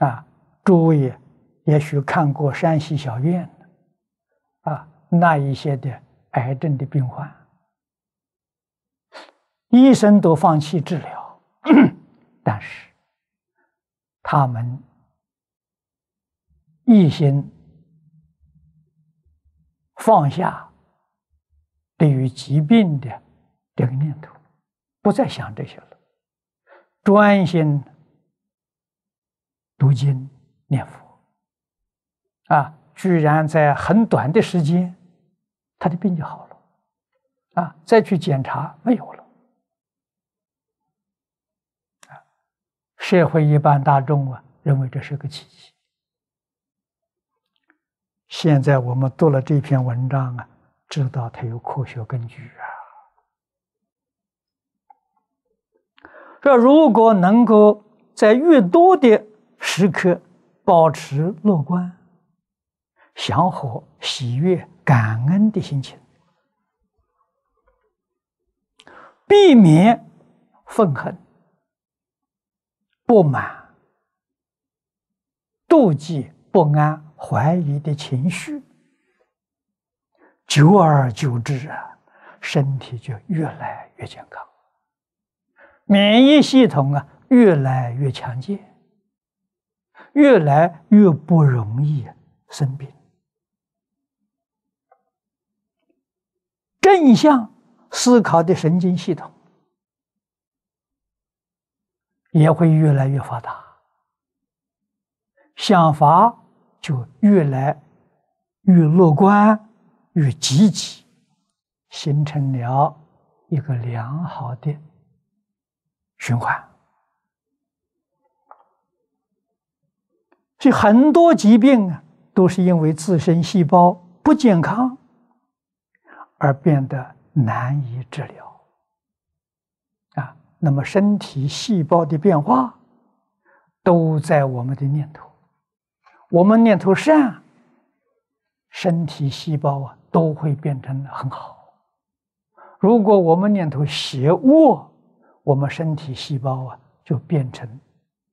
啊，诸位，也许看过山西小院的啊，那一些的癌症的病患，医生都放弃治疗，但是他们一心放下对于疾病的这个念头，不再想这些了，专心。读经念佛啊，居然在很短的时间，他的病就好了啊！再去检查没有了社会一般大众啊，认为这是个奇迹。现在我们读了这篇文章啊，知道它有科学根据啊。说如果能够在越多的。时刻保持乐观、祥和、喜悦、感恩的心情，避免愤恨、不满、妒忌、不安、怀疑的情绪。久而久之啊，身体就越来越健康，免疫系统啊越来越强健。越来越不容易生病，正向思考的神经系统也会越来越发达，想法就越来越乐观、越积极，形成了一个良好的循环。所以很多疾病啊，都是因为自身细胞不健康而变得难以治疗啊。那么身体细胞的变化，都在我们的念头。我们念头善，身体细胞啊都会变成很好；如果我们念头邪恶，我们身体细胞啊就变成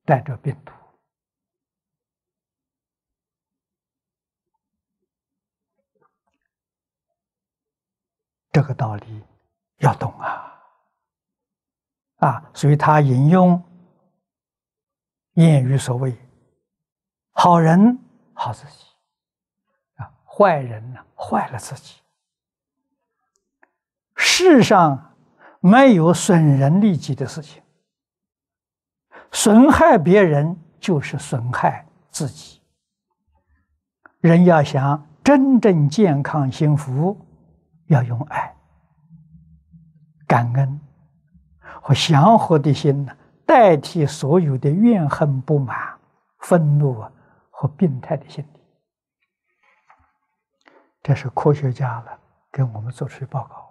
带着病毒。这个道理要懂啊！啊，所以他引用谚语，所谓“好人好自己，啊，坏人呢坏了自己。”世上没有损人利己的事情，损害别人就是损害自己。人要想真正健康幸福。要用爱、感恩和祥和的心呢，代替所有的怨恨、不满、愤怒啊和病态的心理。这是科学家呢给我们做出的报告。